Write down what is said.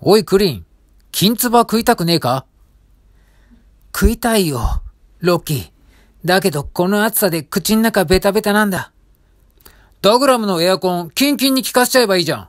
おいクリン、金つば食いたくねえか食いたいよ、ロッキー。だけどこの暑さで口ん中ベタベタなんだ。ダグラムのエアコン、キンキンに効かせちゃえばいいじゃん。